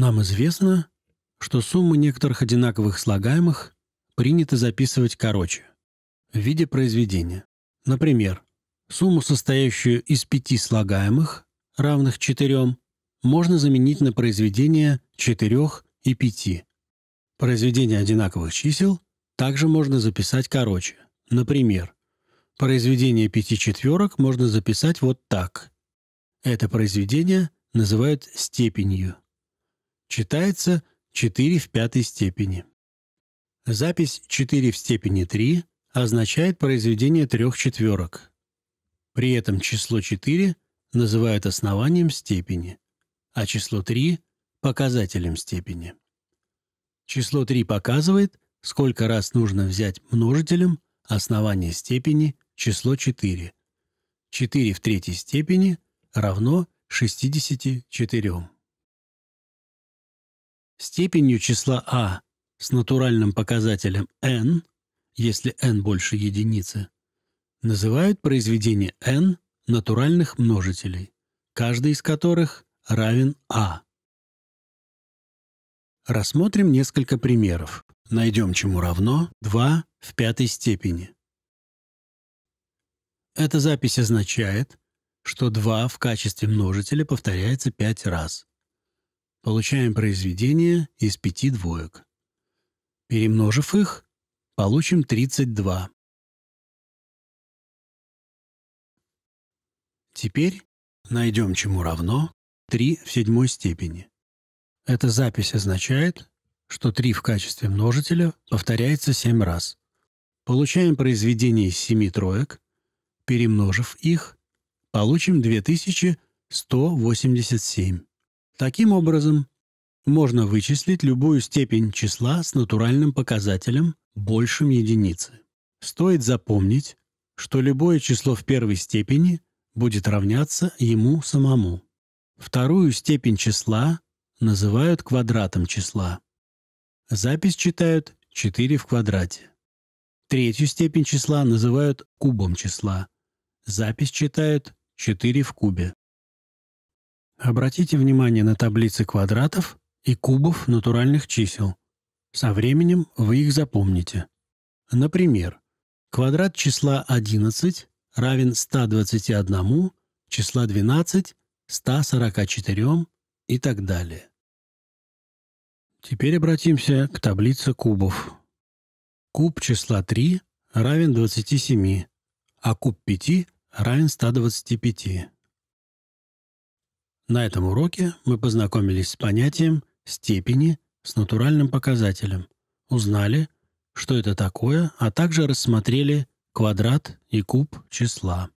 Нам известно, что суммы некоторых одинаковых слагаемых принято записывать короче, в виде произведения. Например, сумму, состоящую из пяти слагаемых, равных четырем, можно заменить на произведение четырех и пяти. Произведение одинаковых чисел также можно записать короче. Например, произведение пяти четверок можно записать вот так. Это произведение называют степенью. Читается 4 в пятой степени. Запись 4 в степени 3 означает произведение трех четверок. При этом число 4 называют основанием степени, а число 3 – показателем степени. Число 3 показывает, сколько раз нужно взять множителем основание степени число 4. 4 в третьей степени равно 64 степенью числа а с натуральным показателем n, если n больше единицы, называют произведение n натуральных множителей, каждый из которых равен а. Рассмотрим несколько примеров. Найдем, чему равно 2 в пятой степени. Эта запись означает, что 2 в качестве множителя повторяется 5 раз. Получаем произведение из пяти двоек. Перемножив их, получим 32. Теперь найдем, чему равно 3 в седьмой степени. Эта запись означает, что 3 в качестве множителя повторяется 7 раз. Получаем произведение из 7 троек, перемножив их, получим 2187. Таким образом, можно вычислить любую степень числа с натуральным показателем, большим единицы. Стоит запомнить, что любое число в первой степени будет равняться ему самому. Вторую степень числа называют квадратом числа. Запись читают 4 в квадрате. Третью степень числа называют кубом числа. Запись читают 4 в кубе. Обратите внимание на таблицы квадратов и кубов натуральных чисел. Со временем вы их запомните. Например, квадрат числа 11 равен 121, числа 12 – 144 и так далее. Теперь обратимся к таблице кубов. Куб числа 3 равен 27, а куб 5 равен 125. На этом уроке мы познакомились с понятием степени с натуральным показателем, узнали, что это такое, а также рассмотрели квадрат и куб числа.